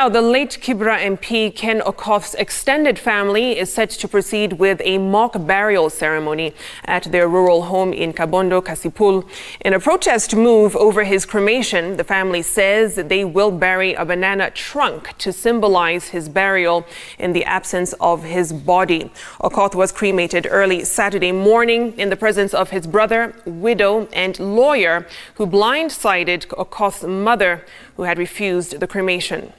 Now, the late Kibra MP Ken Okoth's extended family is set to proceed with a mock burial ceremony at their rural home in Kabondo, Kasipul. In a protest move over his cremation, the family says they will bury a banana trunk to symbolize his burial in the absence of his body. Okoth was cremated early Saturday morning in the presence of his brother, widow, and lawyer who blindsided Okoth's mother, who had refused the cremation.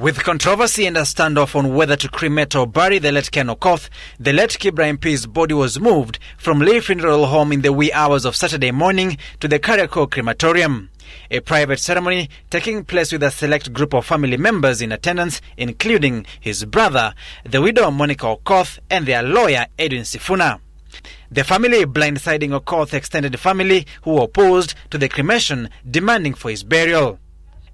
With controversy and a standoff on whether to cremate or bury the late Ken Okoth, the late Kibra MP's body was moved from Lee Funeral Home in the wee hours of Saturday morning to the Kariako Crematorium. A private ceremony taking place with a select group of family members in attendance, including his brother, the widow Monica Okoth, and their lawyer Edwin Sifuna. The family blindsiding Okoth extended family, who opposed to the cremation, demanding for his burial.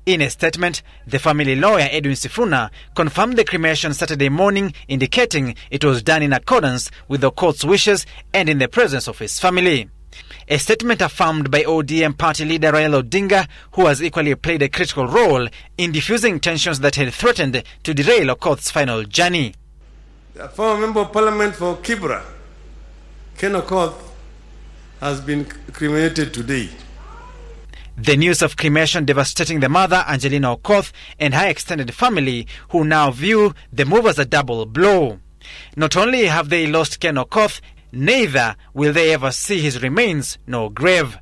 In a statement, the family lawyer Edwin Sifuna confirmed the cremation Saturday morning, indicating it was done in accordance with the court's wishes and in the presence of his family. A statement affirmed by ODM party leader Raila Odinga, who has equally played a critical role in diffusing tensions that had threatened to derail Okoth's final journey. The former member of parliament for Kibra, Ken Okoth, has been cremated today. The news of cremation devastating the mother, Angelina Okoth, and her extended family, who now view the move as a double blow. Not only have they lost Ken Okoth, neither will they ever see his remains nor grave.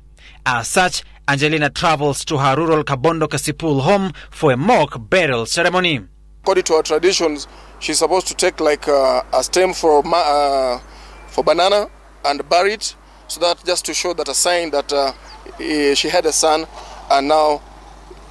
As such, Angelina travels to her rural Kabondo Kasipul home for a mock burial ceremony. According to our traditions, she's supposed to take like a, uh, a stem for, uh, for banana and bury it So that just to show that a sign that uh, eh, she had a son and now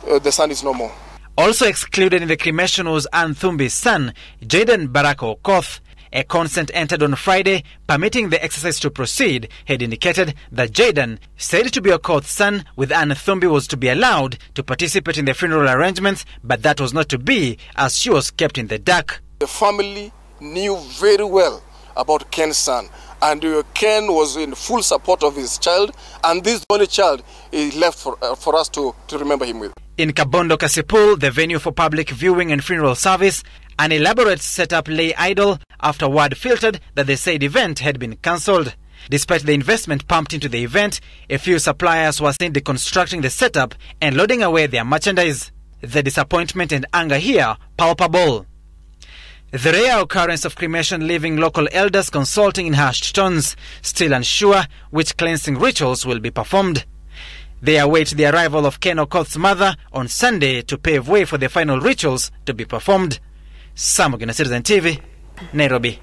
uh, the son is no more. Also excluded in the cremation was Anthumbi's son, Jaden Barako Okoth. A consent entered on Friday permitting the exercise to proceed had indicated that Jaden, said to be Okoth's son, with Anathumbi was to be allowed to participate in the funeral arrangements, but that was not to be as she was kept in the dark. The family knew very well about Ken's son and uh, Ken was in full support of his child, and this only child is left for, uh, for us to, to remember him with. In Kabondo Kasipul, the venue for public viewing and funeral service, an elaborate setup lay idle after word filtered that the said event had been cancelled. Despite the investment pumped into the event, a few suppliers were seen deconstructing the setup and loading away their merchandise. The disappointment and anger here palpable. The rare occurrence of cremation leaving local elders consulting in hushed tones, still unsure which cleansing rituals will be performed. They await the arrival of Ken Okoth's mother on Sunday to pave way for the final rituals to be performed. Samogina Citizen TV, Nairobi.